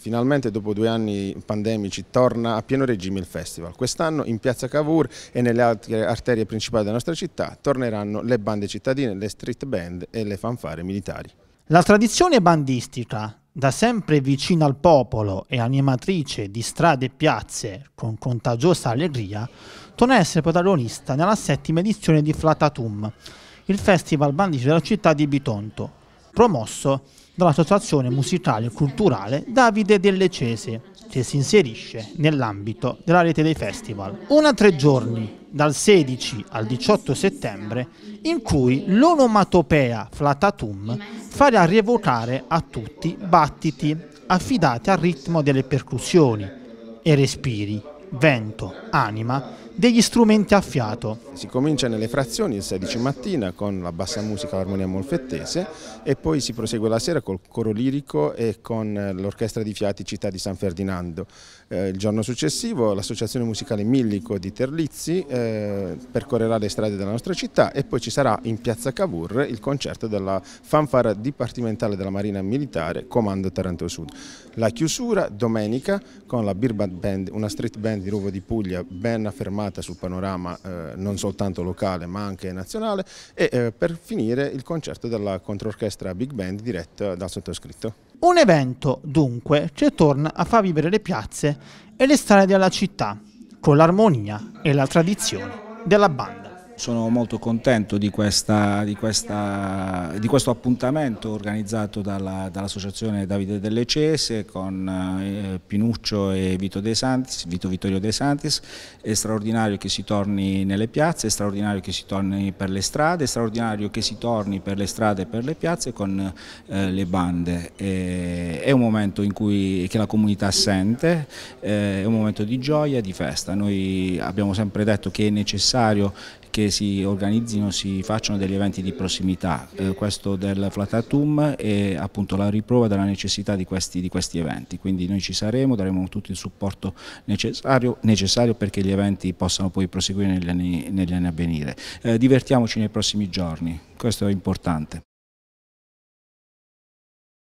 Finalmente dopo due anni pandemici torna a pieno regime il festival. Quest'anno in piazza Cavour e nelle altre arterie principali della nostra città torneranno le bande cittadine, le street band e le fanfare militari. La tradizione bandistica, da sempre vicina al popolo e animatrice di strade e piazze con contagiosa allegria, torna a essere protagonista nella settima edizione di Flatatum, il festival bandici della città di Bitonto, promosso dall'Associazione Musicale e Culturale Davide delle Cese, che si inserisce nell'ambito della rete dei festival. Una tre giorni, dal 16 al 18 settembre, in cui l'onomatopea Flatatum farà rievocare a tutti battiti affidati al ritmo delle percussioni e respiri, vento, anima, degli strumenti a fiato. Si comincia nelle frazioni il 16 mattina con la bassa musica l'armonia molfettese e poi si prosegue la sera col coro lirico e con l'orchestra di fiati Città di San Ferdinando. Eh, il giorno successivo l'associazione musicale Millico di Terlizzi eh, percorrerà le strade della nostra città e poi ci sarà in piazza Cavour il concerto della fanfara dipartimentale della Marina Militare Comando Taranto Sud. La chiusura domenica con la Birbat Band, una street band di Ruvo di Puglia ben affermata aggiornata sul panorama eh, non soltanto locale ma anche nazionale e eh, per finire il concerto della controorchestra Big Band diretta dal sottoscritto. Un evento, dunque, che torna a far vivere le piazze e le strade della città, con l'armonia e la tradizione della banda sono molto contento di, questa, di, questa, di questo appuntamento organizzato dall'associazione dall Davide Delle Cese con eh, Pinuccio e Vito, De Santis, Vito Vittorio De Santis, è straordinario che si torni nelle piazze, è straordinario che si torni per le strade, è straordinario che si torni per le strade e per le piazze con eh, le bande, e, è un momento in cui la comunità sente, eh, è un momento di gioia, e di festa, noi abbiamo sempre detto che è necessario che si organizzino, si facciano degli eventi di prossimità, eh, questo del Flatatum è appunto la riprova della necessità di questi, di questi, eventi, quindi noi ci saremo, daremo tutto il supporto necessario, necessario perché gli eventi possano poi proseguire negli anni, negli anni a venire. Eh, divertiamoci nei prossimi giorni, questo è importante.